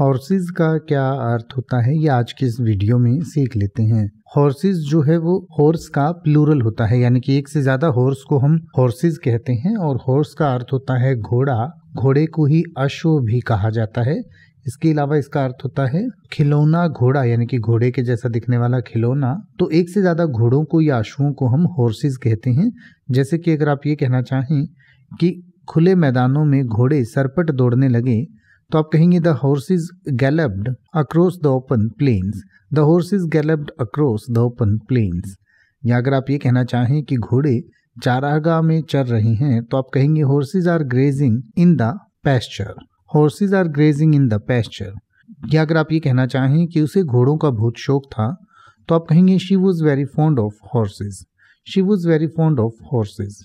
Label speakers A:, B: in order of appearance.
A: horses का क्या अर्थ होता है ये आज के इस वीडियो में सीख लेते हैं हॉर्सेज जो है वो हॉर्स का प्लूरल होता है यानी कि एक से ज्यादा हॉर्स को हम हॉर्सेस कहते हैं और हॉर्स का अर्थ होता है घोड़ा घोड़े को ही अश्व भी कहा जाता है इसके अलावा इसका अर्थ होता है खिलौना घोड़ा यानी कि घोड़े के जैसा दिखने वाला खिलौना तो एक से ज्यादा घोड़ों को या अश्वों को हम हॉर्सेज कहते हैं जैसे कि अगर आप ये कहना चाहें कि खुले मैदानों में घोड़े सरपट दौड़ने लगे तो आप कहेंगे the horses galloped across the open plains the horses galloped across the open plains या अगर आप ये कहना चाहें कि घोड़े चारागाह में चर रहे हैं तो आप कहेंगे horses are grazing in the pasture horses are grazing in the pasture या अगर आप ये कहना चाहें कि उसे घोड़ों का बहुत शौक था तो आप कहेंगे she was very fond of horses she was very fond of horse's